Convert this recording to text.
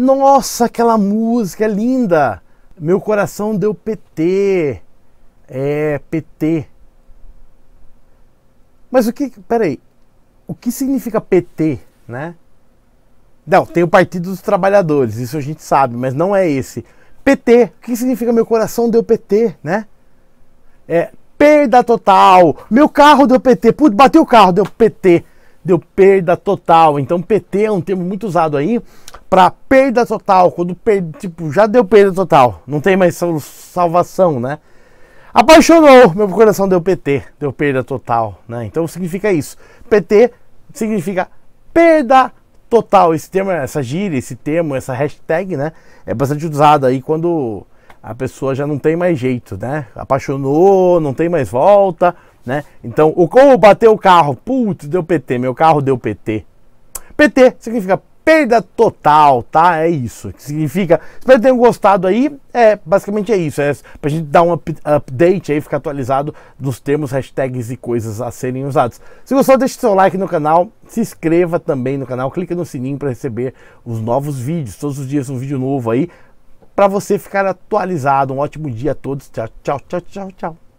Nossa, aquela música é linda! Meu coração deu PT. É, PT. Mas o que. Peraí. O que significa PT, né? Não, tem o Partido dos Trabalhadores, isso a gente sabe, mas não é esse. PT, o que significa meu coração deu PT, né? É perda total, meu carro deu PT, putz, bateu o carro, deu PT deu perda total. Então PT é um termo muito usado aí para perda total, quando per... tipo, já deu perda total, não tem mais salvação, né? Apaixonou, meu coração deu PT, deu perda total, né? Então significa isso. PT significa perda total. Esse termo, essa gíria, esse termo, essa hashtag, né? É bastante usado aí quando a pessoa já não tem mais jeito, né? Apaixonou, não tem mais volta né? Então, o como bateu o carro, putz, deu PT, meu carro deu PT. PT significa perda total, tá? É isso. Que significa. Espero que tenham gostado aí. É, basicamente é isso. É pra gente dar um up, update aí, ficar atualizado dos termos, hashtags e coisas a serem usados. Se gostou, deixe seu like no canal, se inscreva também no canal, clica no sininho para receber os novos vídeos. Todos os dias um vídeo novo aí para você ficar atualizado. Um ótimo dia a todos. Tchau, tchau, tchau, tchau, tchau.